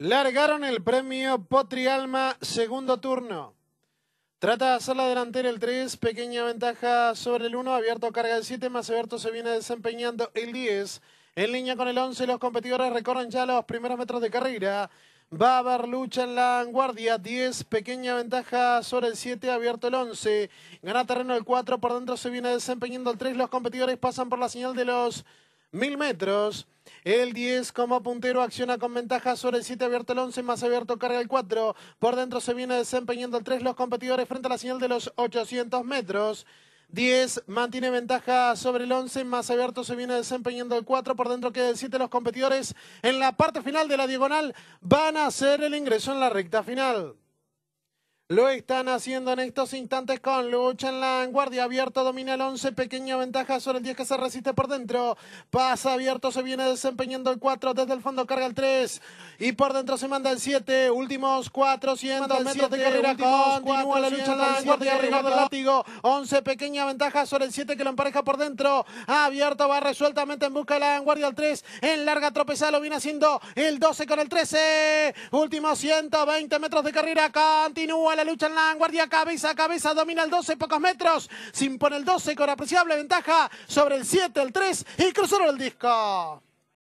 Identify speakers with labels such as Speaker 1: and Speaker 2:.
Speaker 1: Largaron el premio Potrialma, segundo turno. Trata de hacer la delantera el 3, pequeña ventaja sobre el 1, abierto carga el 7, más abierto se viene desempeñando el 10. En línea con el 11, los competidores recorren ya los primeros metros de carrera. Va a haber lucha en la vanguardia. 10, pequeña ventaja sobre el 7, abierto el 11. Gana terreno el 4, por dentro se viene desempeñando el 3. Los competidores pasan por la señal de los 1000 metros. El 10 como puntero acciona con ventaja sobre el 7 abierto el 11, más abierto carga el 4. Por dentro se viene desempeñando el 3 los competidores frente a la señal de los 800 metros. 10 mantiene ventaja sobre el 11, más abierto se viene desempeñando el 4, por dentro queda el 7, los competidores en la parte final de la diagonal van a hacer el ingreso en la recta final. Lo están haciendo en estos instantes con lucha en la guardia abierta, domina el 11, pequeña ventaja sobre el 10 que se resiste por dentro, pasa abierto, se viene desempeñando el 4, desde el fondo carga el 3 y por dentro se manda el 7, últimos 400 metros de carrera, continúa la lucha en la guardia, Látigo, 11, pequeña ventaja sobre el 7 que lo empareja por dentro, abierto, va resueltamente en busca de la guardia al 3, en larga tropezada lo viene haciendo el 12 con el 13, últimos 120 metros de carrera, continúa la lucha en la guardia cabeza a cabeza, domina el 12, pocos metros, se impone el 12 con apreciable ventaja sobre el 7, el 3 y cruzaron el disco.